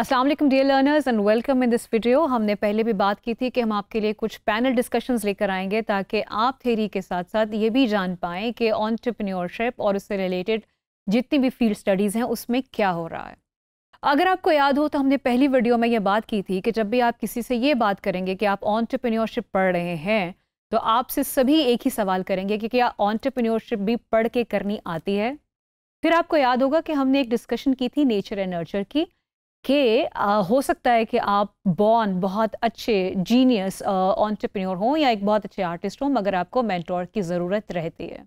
Aslam dear learners and welcome in this video हमने पहले भी बात की थी कि हम आपके लिए कुछ पैनल डिस्कशंस लेकर आएंगे ताकि आप थेरी के साथ साथ ये भी जान पाएँ कि ऑन्टरप्रन्योरशिप और उससे रिलेटेड जितनी भी फील्ड स्टडीज़ हैं उसमें क्या हो रहा है अगर आपको याद हो तो हमने पहली वीडियो में ये बात की थी कि जब भी आप किसी से ये बात करेंगे कि आप ऑन्टरप्रन्योरशिप पढ़ रहे हैं तो आपसे सभी एक ही सवाल करेंगे कि क्या ऑन्टरप्रन्योरशिप भी पढ़ के करनी आती है फिर आपको याद होगा कि हमने एक डिस्कशन की थी नेचर एंड नर्चर की कि हो सकता है कि आप बॉर्न बहुत अच्छे जीनियस ऑन्टरप्रनोर हों या एक बहुत अच्छे आर्टिस्ट हों मगर आपको मैंटोर की ज़रूरत रहती है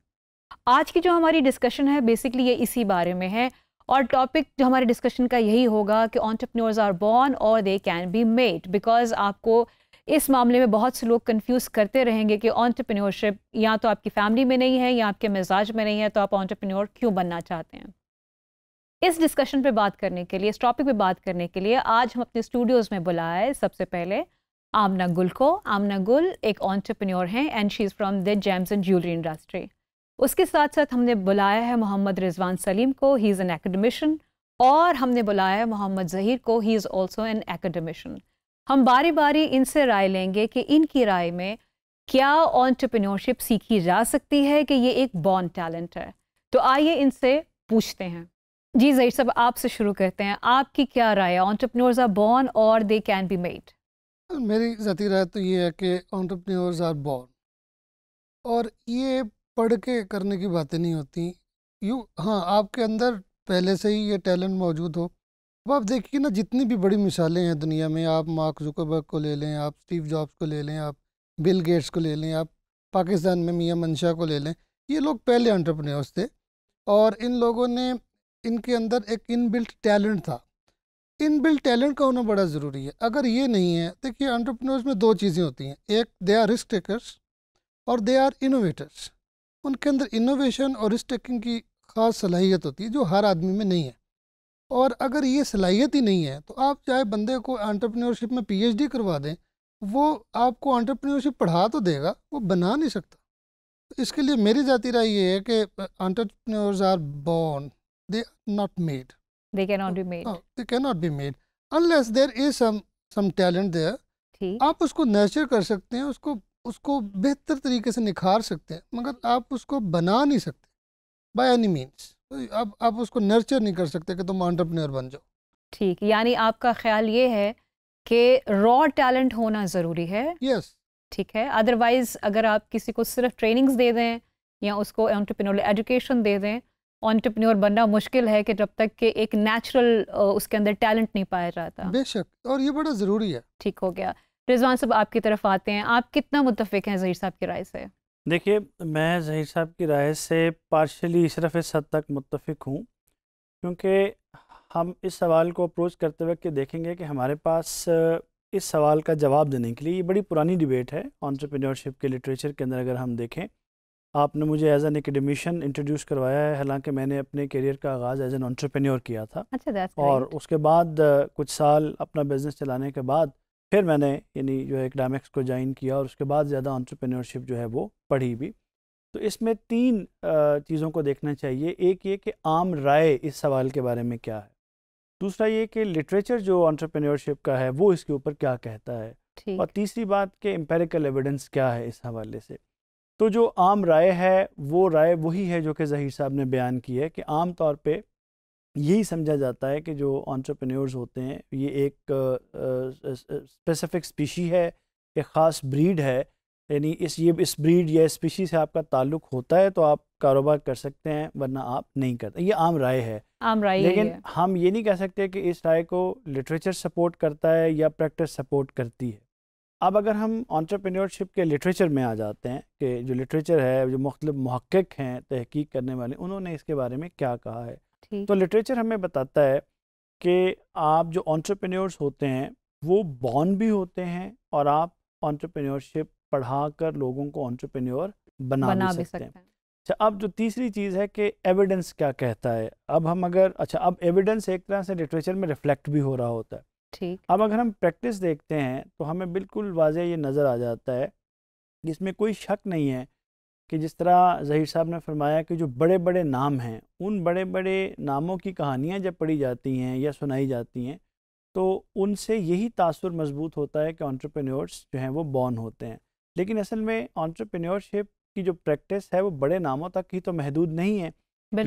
आज की जो हमारी डिस्कशन है बेसिकली ये इसी बारे में है और टॉपिक जो हमारे डिस्कशन का यही होगा कि entrepreneurs are born or they can be made because आपको इस मामले में बहुत से लोग कंफ्यूज करते रहेंगे कि ऑन्टरप्रनोरशिप या तो आपकी फैमिली में नहीं है या आपके मिजाज में नहीं है तो आप ऑन्टरप्रनोर क्यों बनना चाहते हैं इस डिस्कशन पे बात करने के लिए इस टॉपिक पे बात करने के लिए आज हम अपने स्टूडियोज़ में बुलाए सबसे पहले आमना गुल को आमना गुल एक ऑन्टरप्रन्योर हैं and she is from the gems and jewellery industry उसके साथ साथ हमने बुलाया है मोहम्मद रिजवान सलीम को ही इज़ एन एकेडमिशन और हमने बुलाया है मोहम्मद जहीर को he is also an academician हम बारी बारी इनसे राय लेंगे कि इनकी राय में क्या ऑन्टरप्रन्योरशिप सीखी जा सकती है कि ये एक बॉन्ड टैलेंट है तो आइए इनसे पूछते हैं जी जही सब आपसे शुरू करते हैं आपकी क्या राय है entrepreneurs are born or they can be made मेरी जती राय तो ये है कि ऑन्टरप्रनोर्स आर बॉर्न और ये पढ़ के करने की बातें नहीं होती यू हाँ आपके अंदर पहले से ही ये टैलेंट मौजूद हो अब आप देखिए ना जितनी भी बड़ी मिसालें हैं दुनिया में आप मार्क जुकरबर्ग को ले लें आप स्टीव जॉब्स को ले लें आप बिल गेट्स को ले लें आप पाकिस्तान में मियाँ मंशा को ले लें ये लोग पहले ऑन्टरप्रनोर्स थे और इन लोगों ने इनके अंदर एक इनबिल्ट टैलेंट था इनबिल्ट टैलेंट का होना बड़ा ज़रूरी है अगर ये नहीं है देखिए एंटरप्रेन्योर्स में दो चीज़ें होती हैं एक दे आर रिस्क टेकर्स और दे आर इनोवेटर्स उनके अंदर इनोवेशन और रिस्क टेकिंग की ख़ास सलाहियत होती है जो हर आदमी में नहीं है और अगर ये सलाहियत ही नहीं है तो आप चाहे बंदे को एंटरप्रेन्योरशिप में पीएचडी करवा दें वो आपको एंटरप्रेन्योरशिप पढ़ा तो देगा वो बना नहीं सकता तो इसके लिए मेरी जाती राय ये है कि entrepreneurs are born they are not made they cannot oh, be made oh, they cannot be made unless there is some some talent there आप उसको नर्चर कर सकते हैं उसको उसको बेहतर तरीके से निखार सकते हैं मगर आप उसको बना नहीं सकते बाय एनी मीन्स आप आप उसको नर्चर नहीं कर सकते कि तुम ऑन्टरप्रनर बन जाओ ठीक यानी आपका ख्याल ये है कि रॉ टैलेंट होना ज़रूरी है यस yes. ठीक है अदरवाइज़ अगर आप किसी को सिर्फ ट्रेनिंग्स दे दें या उसको एंटरप्रेन्योर एजुकेशन दे दें ऑन्टरप्रनोर बनना मुश्किल है कि जब तक कि एक नेचुरल उसके अंदर टैलेंट नहीं पाया जाता बेशक और ये बड़ा ज़रूरी है ठीक हो गया रिजवान साहब आपकी तरफ आते हैं आप कितना मुतफिक हैं जहीर साहब की राय से देखिए मैं जहीर साहब की राय से पार्शली सिर्फ इस हद तक मुतफिक हूँ क्योंकि हम इस सवाल को अप्रोच करते वक्त देखेंगे कि हमारे पास इस सवाल का जवाब देने के लिए ये बड़ी पुरानी डिबेट है ऑन्टरप्रेन्योरशिप के लिटरेचर के अंदर अगर हम देखें आपने मुझे एज एन एकेडमिशन इंट्रोड्यूस करवाया है हालांकि मैंने अपने करियर का आगाज़ एज एन ऑन्टरप्रेन्योर किया था अच्छा और उसके बाद uh, कुछ साल अपना बिजनेस चलाने के बाद फिर मैंने यानी जो है एकडामिक्स को ज्वाइन किया और उसके बाद ज़्यादा ऑन्टरप्रेन्योरशिप जो है वो पढ़ी भी तो इसमें तीन uh, चीज़ों को देखना चाहिए एक ये कि आम राय इस सवाल के बारे में क्या है दूसरा ये कि लिटरेचर जो ऑन्टरप्रेन्योरशिप का है वो इसके ऊपर क्या कहता है और तीसरी बात कि एम्पेरिकल एविडेंस क्या है इस हवाले से तो जो आम राय है वो राय वही है जो कि जहीर साहब ने बयान की है कि आम तौर पे यही समझा जाता है कि जो ऑन्टरप्रनोर्स होते हैं ये एक स्पेसिफिक स्पीशी है एक ख़ास ब्रीड है यानी इस ये इस ब्रीड या स्पीशी से आपका ताल्लुक होता है तो आप कारोबार कर सकते हैं वरना आप नहीं करते ये आम राय है आम राय लेकिन है। हम ये नहीं कह सकते कि इस राय को लिटरेचर सपोर्ट करता है या प्रैक्टिस सपोर्ट करती है अब अगर हम ऑन्टरप्रेन्योरशिप के लिटरेचर में आ जाते हैं कि जो लिटरेचर है जो मुख्तलिफ महक्क हैं तहकीक करने वाले उन्होंने इसके बारे में क्या कहा है तो लिटरेचर हमें बताता है कि आप जो ऑन्टरप्रेन्योर्स होते हैं वो बॉर्न भी होते हैं और आप ऑन्टरप्रेन्योरशिप पढ़ा कर लोगों को ऑन्टरप्रेन्योर बना, बना भी सकते हैं अच्छा अब जो तीसरी चीज़ है कि एविडेंस क्या कहता है अब हम अगर अच्छा अब एविडेंस एक तरह से लिटरेचर में रिफ्लेक्ट भी हो रहा होता है ठीक अब अगर हम प्रैक्टिस देखते हैं तो हमें बिल्कुल वाज ये नज़र आ जाता है इसमें कोई शक नहीं है कि जिस तरह जहीर साहब ने फरमाया कि जो बड़े बड़े नाम हैं उन बड़े बड़े नामों की कहानियाँ जब पढ़ी जाती हैं या सुनाई जाती हैं तो उनसे यही तासर मजबूत होता है कि ऑन्टरप्रेन्योर्स जो हैं वो बॉर्न होते हैं लेकिन असल में ऑन्टरप्रेन्योरशिप की जो प्रैक्टिस है वो बड़े नामों तक ही तो महदूद नहीं है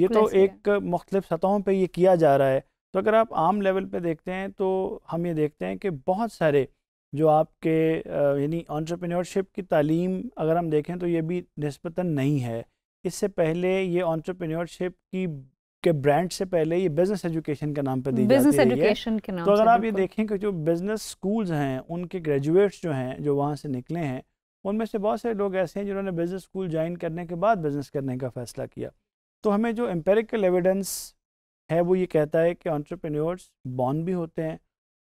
ये तो एक मुख्तलिफ सतहों पर यह किया जा रहा है तो अगर आप आम लेवल पे देखते हैं तो हम ये देखते हैं कि बहुत सारे जो आपके यानी ऑन्टरप्रेन्योरशिप की तालीम अगर हम देखें तो ये भी नस्बता नहीं है इससे पहले ये ऑन्टरप्रेन्योरशिप की के ब्रांड से पहले ये बिजनेस एजुकेशन के नाम पर दी जाती है के नाम तो अगर आप ये देखें कि जो बिजनेस स्कूल्स हैं उनके ग्रेजुएट्स जो हैं जो वहाँ से निकले हैं उनमें से बहुत सारे लोग ऐसे हैं जिन्होंने बिजनेस स्कूल ज्वाइन करने के बाद बिजनेस करने का फैसला किया तो हमें जो एम्पेरिकल एविडेंस है वो ये कहता है कि ऑन्टरप्रेन्योर्स बॉर्न भी होते हैं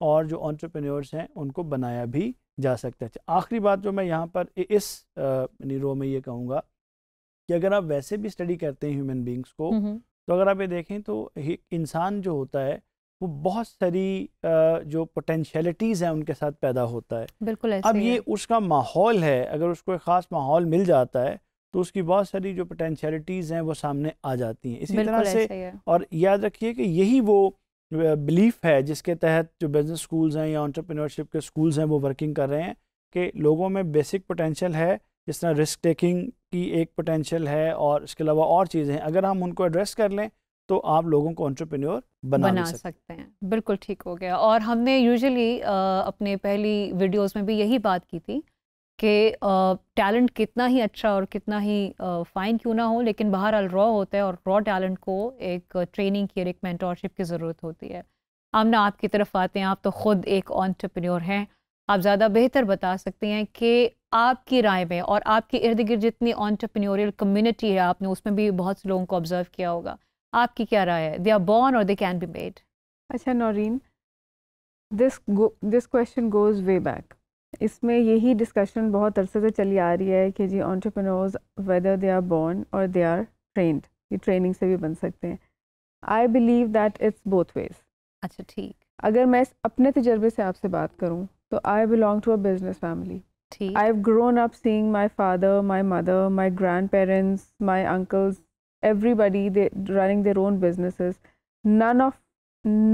और जो ऑन्टरप्रेन्योर्स हैं उनको बनाया भी जा सकता है अच्छा, आखिरी बात जो मैं यहाँ पर इस निरो में ये कहूँगा कि अगर आप वैसे भी स्टडी करते हैं ह्यूमन बींग्स को हम्म, हम्म। तो अगर आप ये देखें तो इंसान जो होता है वो बहुत सारी जो पोटेंशलिटीज़ हैं उनके साथ पैदा होता है बिल्कुल अब ये उसका माहौल है अगर उसको एक ख़ास माहौल मिल जाता है तो उसकी बहुत सारी जो पोटेंशलिटीज़ हैं वो सामने आ जाती हैं इसी तरह से और याद रखिए कि यही वो बिलीफ है जिसके तहत जो बिज़नेस स्कूल्स हैं या ऑन्टरप्रेन्योरशिप के स्कूल्स हैं वो वर्किंग कर रहे हैं कि लोगों में बेसिक पोटेंशियल है जिस तरह रिस्क टेकिंग की एक पोटेंशियल है और इसके अलावा और चीज़ें हैं अगर हम उनको एड्रेस कर लें तो आप लोगों को ऑन्टरप्रेन्योर बना, बना सकते, सकते हैं बिल्कुल ठीक हो गया और हमने यूजली अपने पहली वीडियोस में भी यही बात की थी कि टैलेंट कितना ही अच्छा और कितना ही फ़ाइन क्यों ना हो लेकिन बहरहाल रॉ होता है और रॉ टैलेंट को एक ट्रेनिंग की और एक मैंटोरशिप की ज़रूरत होती है हम ना आपकी तरफ आते हैं आप तो ख़ुद एक ऑन्टरप्रन्योर हैं आप ज़्यादा बेहतर बता सकते हैं कि आपकी राय में और आपके इर्द गिर्द जितनी ऑन्टरप्रनोरियल कम्युनिटी है आपने उसमें भी बहुत से लोगों को ऑब्ज़र्व किया होगा आपकी क्या राय है दे are born or they can be made अच्छा Naureen this this question goes way back इसमें यही डिस्कशन बहुत अरसे से चली आ रही है कि जी entrepreneurs whether they are born or they are trained ये ट्रेनिंग से भी बन सकते हैं I believe that it's both ways अच्छा ठीक अगर मैं अपने तजर्बे से आपसे बात करूँ तो I belong to a business family I have grown up seeing my father my mother my grandparents my uncles everybody they running their own businesses none of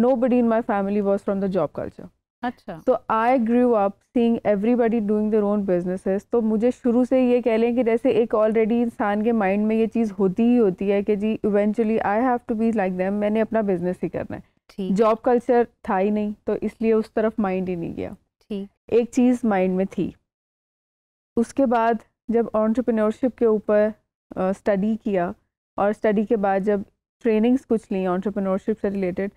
nobody in my family was from the job culture अच्छा तो I grew up seeing everybody doing their own businesses तो मुझे शुरू से ये कह लें कि जैसे एक ऑलरेडी इंसान के माइंड में ये चीज़ होती ही होती है कि जी eventually I have to be like them मैंने अपना बिजनेस ही करना है जॉब कल्चर था ही नहीं तो इसलिए उस तरफ माइंड ही नहीं गया ठीक एक चीज़ माइंड में थी उसके बाद जब ऑन्टरप्रनोरशिप के ऊपर स्टडी किया और स्टडी के बाद जब ट्रेनिंग्स कुछ ली ऑन्टरप्रनोरशिप से रिलेटेड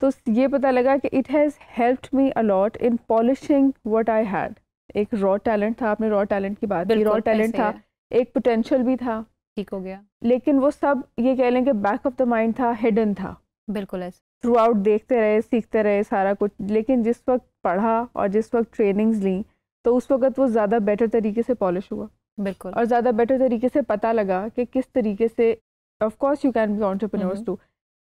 तो ये पता लगा कि it has helped me a lot in polishing what I had एक रॉ टैलेंट था आपने रॉ टैलेंट की बात की रॉ टैलेंट था एक पोटेंशियल भी था ठीक हो गया लेकिन वो सब ये कह लें कि बैक ऑफ द माइंड था हिडन था बिल्कुल ऐसे थ्रू आउट देखते रहे सीखते रहे सारा कुछ लेकिन जिस वक्त पढ़ा और जिस वक्त ट्रेनिंग्स ली तो उस वक्त वो ज़्यादा बेटर तरीके से पॉलिश हुआ बिल्कुल और ज़्यादा बेटर तरीके से पता लगा कि किस तरीके से of course you can be entrepreneurs too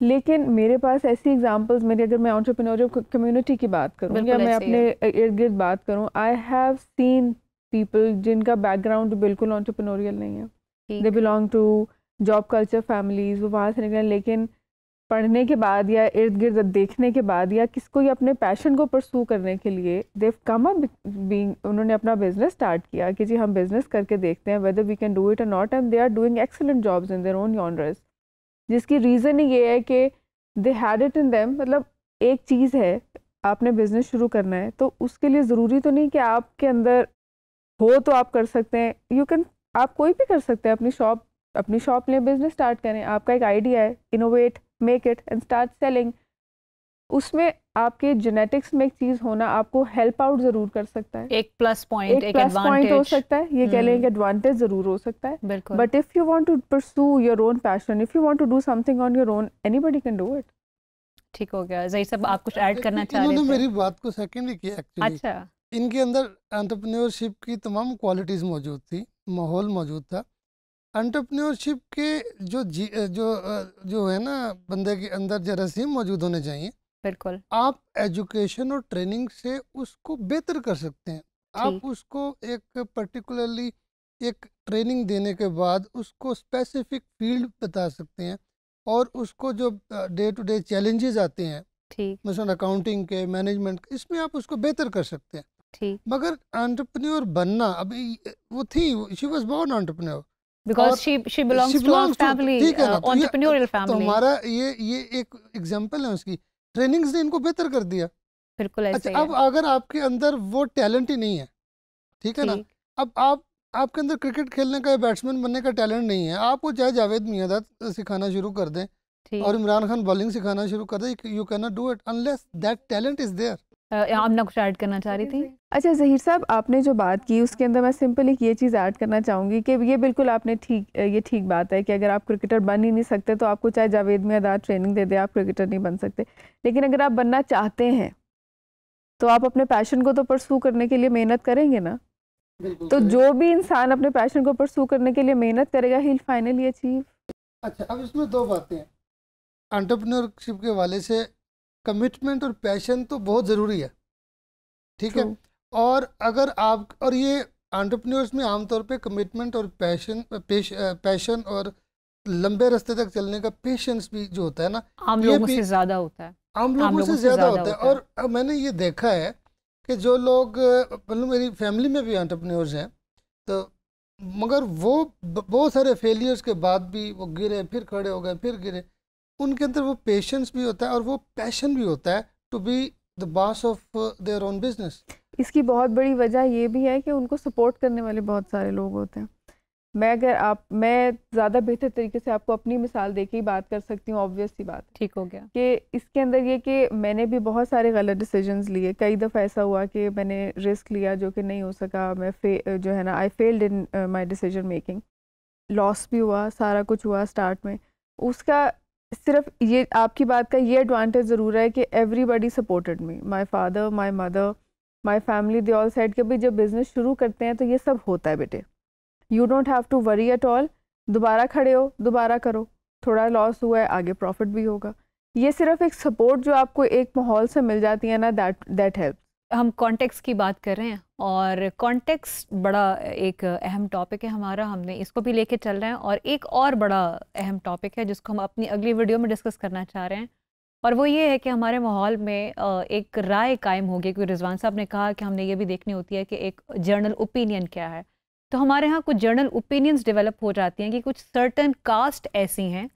लेकिन मेरे पास ऐसी एग्जांपल्स मेरी अगर मैं ऑन्टरप्रिनोरशिप कम्युनिटी की बात करूँ या मैं अपने इर्द गिर्द बात करूँ आई हैव सीन पीपल जिनका बैकग्राउंड बिल्कुल ऑन्टरप्रनोरियल नहीं है they belong to job culture families वो वहाँ से निकले लेकिन पढ़ने के बाद या इर्द गिर्द देखने के बाद या किसको या अपने पैशन को परसू करने के लिए देव कम अप बीइंग उन्होंने अपना बिजनेस स्टार्ट किया कि जी हम बिजनेस करके देखते हैं whether we can do it or not and they are doing excellent jobs in their own यॉनरस जिसकी रीज़न ये है कि they had it in them मतलब एक चीज़ है आपने बिज़नेस शुरू करना है तो उसके लिए ज़रूरी तो नहीं कि आपके अंदर हो तो आप कर सकते हैं यू कैन आप कोई भी कर सकते हैं अपनी शॉप अपनी शॉप लें बिज़नेस स्टार्ट करें आपका एक आइडिया है innovate make it and start selling उसमें आपके जेनेटिक्स में एक चीज होना आपको हेल्प आउट जरूर कर सकता है एक प्लस पॉइंट एक प्लस पॉइंट हो सकता है ये कह लें हम्म। कि एडवांटेज जरूर हो सकता है but if you want to pursue your own passion if you want to do something on your own anybody can do it ठीक हो गया जैसे सब आप कुछ ऐड करना चाह रहे थे मेरी बात को सेकंड किया एक्चुअली अच्छा इनके अंदर एंटरप्रेन्योरशिप की तमाम क्वालिटीज मौजूद थी माहौल मौजूद था एंटरप्रेन्योरशिप के जो जो जो है ना बंदे के अंदर जरासीम मौजूद होने चाहिए बिल्कुल आप एजुकेशन और ट्रेनिंग से उसको बेहतर कर सकते हैं आप उसको एक पर्टिकुलरली एक ट्रेनिंग देने के बाद उसको स्पेसिफिक फील्ड बता सकते हैं और उसको जो डे टू डे चैलेंजेस आते हैं मसलन अकाउंटिंग के मैनेजमेंट के इसमें आप उसको बेहतर कर सकते हैं ठीक मगर एंटरप्रेन्योर बनना अभी वो थी she was born entrepreneur because she she belongs to family entrepreneurial family तो, तो हमारा ये ये एक एग्जांपल है उसकी ट्रेनिंग्स ने इनको बेहतर कर दिया बिल्कुल अच्छा अब अगर आपके अंदर वो टैलेंट ही नहीं है ठीक है ना अब आप आपके अंदर क्रिकेट खेलने का बैट्समैन बनने का टैलेंट नहीं है आपको चाहे जावेद मियादा सिखाना शुरू कर दें और इमरान खान बॉलिंग सिखाना शुरू कर दें you can not do it unless that talent is there Amna कुछ ऐड करना चाह रही थी अच्छा जहीर साहब आपने जो बात की उसके अंदर मैं सिंपल एक ये चीज़ ऐड करना चाहूँगी कि ये बिल्कुल आपने ठीक ये ठीक बात है कि अगर आप क्रिकेटर बन ही नहीं सकते तो आपको चाहे जावेद में अदा ट्रेनिंग दे दे आप क्रिकेटर नहीं बन सकते लेकिन अगर आप बनना चाहते हैं तो आप अपने पैशन को तो परसू करने के लिए मेहनत करेंगे ना तो जो भी इंसान अपने पैशन को परसू करने के लिए मेहनत करेगा ही फाइनली अचीव अच्छा अब इसमें दो बातें हैं एंटरप्रेन्योरशिप के वाले से कमिटमेंट और पैशन तो बहुत ज़रूरी है ठीक है और अगर आप और ये आंट्रप्रनर्स में आमतौर पे कमिटमेंट और पैशन पेश, पैशन और लंबे रास्ते तक चलने का पेशेंस भी जो होता है ना आम लोगों से ज़्यादा होता है आम लोगों से ज़्यादा होता, होता है और मैंने ये देखा है कि जो लोग मतलब मेरी फैमिली में भी आंट्रप्रनर्स हैं तो मगर वो बहुत सारे फेलियर्स के बाद भी वो गिरे फिर खड़े हो गए फिर गिरे उनके अंदर वो पेशेंस भी होता है और वो पैशन भी होता है to be the boss of their own business इसकी बहुत बड़ी वजह ये भी है कि उनको सपोर्ट करने वाले बहुत सारे लोग होते हैं मैं अगर आप मैं ज़्यादा बेहतर तरीके से आपको अपनी मिसाल दे के ही बात कर सकती हूँ ऑब्वियसली बात ठीक हो गया कि इसके अंदर ये कि मैंने भी बहुत सारे गलत डिसीजंस लिए कई दफ़ा ऐसा हुआ कि मैंने रिस्क लिया जो कि नहीं हो सका मैं फे जो है ना I failed in my decision making loss भी हुआ सारा कुछ हुआ स्टार्ट में उसका सिर्फ ये आपकी बात का ये एडवांटेज ज़रूर है कि everybody supported me my father my mother my family they all said के भी जब बिज़नेस शुरू करते हैं तो ये सब होता है बेटे you don't have to worry at all दोबारा खड़े हो दोबारा करो थोड़ा लॉस हुआ है आगे प्रॉफिट भी होगा ये सिर्फ एक सपोर्ट जो आपको एक माहौल से मिल जाती है ना दैट दैट हेल्प हम कॉन्टेक्स की बात कर रहे हैं और कॉन्टेक्स बड़ा एक अहम टॉपिक है हमारा हमने इसको भी लेके चल रहे हैं और एक और बड़ा अहम टॉपिक है जिसको हम अपनी अगली वीडियो में डिस्कस करना चाह रहे हैं और वो ये है कि हमारे माहौल में एक राय कायम होगी क्योंकि रिजवान साहब ने कहा कि हमने ये भी देखनी होती है कि एक जर्नल ओपिनियन क्या है तो हमारे यहाँ कुछ जर्नल ओपिनियंस डेवलप हो जाती हैं कि कुछ सर्टन कास्ट ऐसी हैं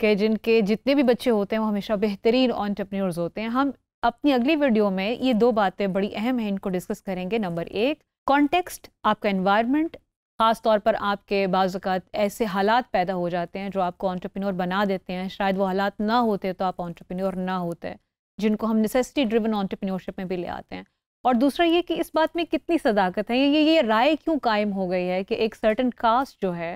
कि जिनके जितने भी बच्चे होते हैं वो हमेशा बेहतरीन ऑन्टरप्रीनर्स होते हैं हम अपनी अगली वीडियो में ये दो बातें बड़ी अहम हैं इनको डिस्कस करेंगे नंबर एक कॉन्टेक्स्ट आपका इन्वायरमेंट ख़ास तौर पर आपके बाज़ात ऐसे हालात पैदा हो जाते हैं जो आपको ऑन्टरप्रीनोर बना देते हैं शायद वो हालात ना होते तो आप ऑन्टरप्रीनोर ना होते जिनको हम नेसेसिटी ड्रिवन ऑन्टरप्रीनोरशिप में भी ले आते हैं और दूसरा ये कि इस बात में कितनी सदाकत है ये ये राय क्यों कायम हो गई है कि एक सर्टन कास्ट जो है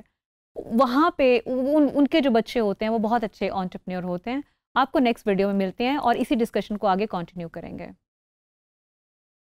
वहाँ पे उन उनके जो बच्चे होते हैं वो बहुत अच्छे ऑन्टरप्रीनोर होते हैं आपको नेक्स्ट वीडियो में मिलते हैं और इसी डिस्कशन को आगे कंटिन्यू करेंगे